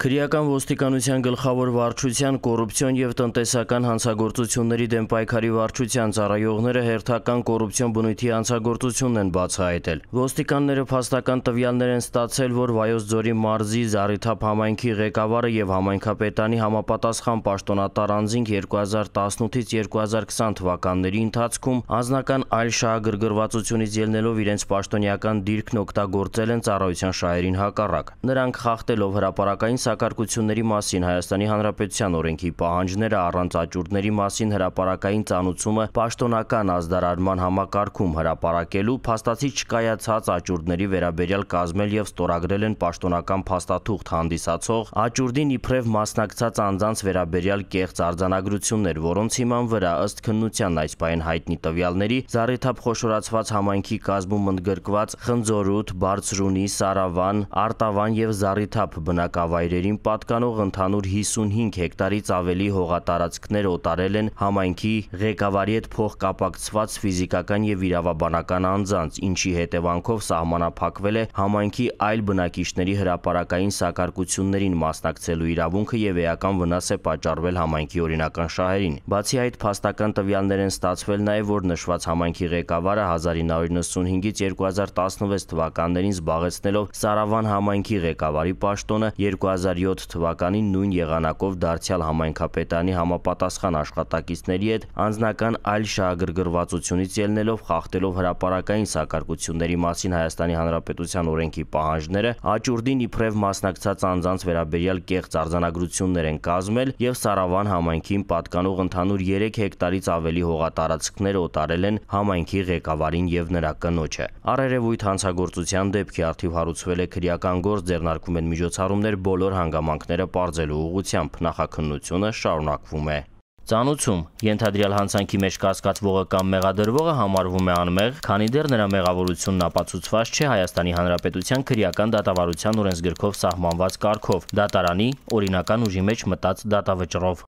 Քրեական ոստիկանության գլխավոր վարչության կոռուպցիոն եւ տնտեսական հանցագործությունների դեմ պայքարի վարչության ծառայողները հերթական կոռուպցիոն բնույթի հանցագործությունն են բացահայտել։ Ոստիկանները փաստական տվյալներ են ստացել, որ Վայոց ձորի մարզի Զարիթափ համայնքի ղեկավարը եւ համայնքապետանի համապատասխան պաշտոնատար անձինք 2018-ից 2020 թվականների ընթացքում անձնական այլ շահագրգռվածությունից ելնելով իրենց պաշտոնյական դիրքն օգտագործել են ծառայության շահերին հակառակ։ Նրանք խախտելով հրաապարական սակարկությունների մասին Հայաստանի Հանրապետության օրենքի պահանջները առանց աճուրդների մասին հրապարակային ծանուցումը պաշտոնական ազդարարման համակարգում հրապարակելու փաստացի չկայացած աճուրդների վերաբերյալ կազմել եւ ստորագրել են պաշտոնական փաստաթուղթ հանդիսացող աճուրդին իբրև մասնակցած անձանց վերաբերյալ կեղծ արձանագրություններ, որոնց հիման վրա ըստ քննության այս պայն հայտնի տվյալների Զարեթափ խոշորացված համայնքի կազմում ընդգրկված Խնձորութ, Բարձրունի, Սարավան, Արտավան եւ Զարիթափ բնակավայրերի տարբերին պատկանող ընդհանուր 55 հեկտարից ավելի հողատարածքներ օտարել են համայնքի ղեկավարի հետ փոխկապակցված ֆիզիկական եւ իրավաբանական անձանց, ինչի հետևանքով սահմանափակվել է համայնքի այլ բնակիչների հրապարակային սակարկություններին մասնակցելու իրավունքը եւ էական վնաս է պատճառվել համայնքի օրինական շահերին։ Բացի այդ, փաստական տվյալներ են ստացվել նաեւ, որ նշված համայնքի ղեկավարը 1995-ից 2016 թվականներին զբաղեցնելով Սարավան համայնքի ղեկավարի պաշտոնը 2000 2007 թվականին նույն եղանակով դարձյալ համայնքապետարանի համապատասխան աշխատակիցների հետ անձնական այլ շահագրգռվածությունից ելնելով խախտելով հրապարակային սակարկությունների մասին Հայաստանի Հանրապետության օրենքի պահանջները, աճուրդին իբրև մասնակցած անձանց վերաբերյալ կեղծ արձանագրություններ են կազմել եւ Սարավան համայնքին պատկանող ընդհանուր 3 հեկտարից ավելի հողատարածքներ օտարել են համայնքի ղեկավարին եւ նրա կնոջը։ Առերևույթ հանցագործության դեպքի արդիվ հարուցվել է քրեական գործ, ձեռնարկում են միջոցառումներ բոլոր հանգամանքները պարզելու ուղղությամբ նախաքննությունը շարունակվում է։ Ծանուցում ենթադրյալ հանցանքի մեջ կասկածվողը կամ մեղադրվողը համարվում է անմեղ, քանի դեռ նրա մեղավորությունն ապացուցված չէ Հայաստանի Հանրապետության քրեական դատավարության օրենսգրքով սահմանված կարգով՝ դատարանի օրինական ուժի մեջ մտած դատավճռով։